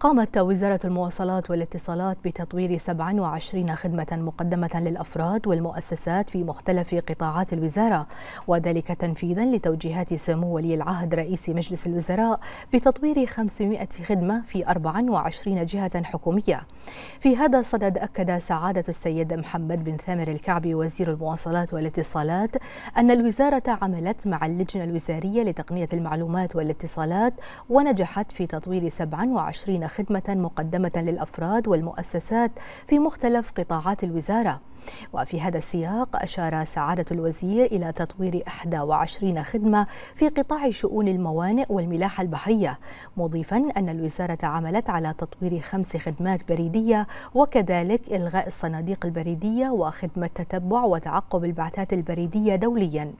قامت وزارة المواصلات والاتصالات بتطوير 27 خدمة مقدمة للأفراد والمؤسسات في مختلف قطاعات الوزارة وذلك تنفيذا لتوجيهات سمو ولي العهد رئيس مجلس الوزراء بتطوير 500 خدمة في 24 جهة حكومية في هذا الصدد أكد سعادة السيد محمد بن ثامر الكعبي وزير المواصلات والاتصالات أن الوزارة عملت مع اللجنة الوزارية لتقنية المعلومات والاتصالات ونجحت في تطوير 27 خدمة مقدمة للأفراد والمؤسسات في مختلف قطاعات الوزارة وفي هذا السياق أشار سعادة الوزير إلى تطوير 21 خدمة في قطاع شؤون الموانئ والملاحة البحرية مضيفا أن الوزارة عملت على تطوير خمس خدمات بريدية وكذلك إلغاء الصناديق البريدية وخدمة تتبع وتعقب البعثات البريدية دوليا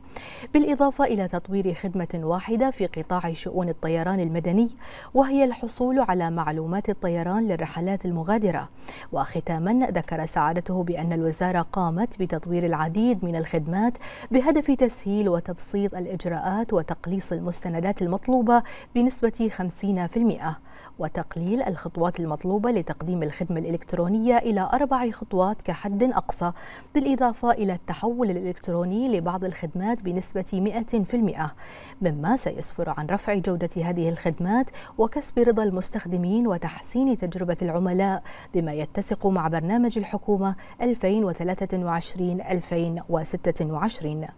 بالإضافة إلى تطوير خدمة واحدة في قطاع شؤون الطيران المدني وهي الحصول على معلومات معلومات الطيران للرحلات المغادرة وختاما ذكر سعادته بأن الوزارة قامت بتطوير العديد من الخدمات بهدف تسهيل وتبسيط الإجراءات وتقليص المستندات المطلوبة بنسبة 50% وتقليل الخطوات المطلوبة لتقديم الخدمة الإلكترونية إلى أربع خطوات كحد أقصى بالإضافة إلى التحول الإلكتروني لبعض الخدمات بنسبة 100% مما سيسفر عن رفع جودة هذه الخدمات وكسب رضا المستخدمين وتحسين تجربة العملاء بما يتسق مع برنامج الحكومة 2023 2026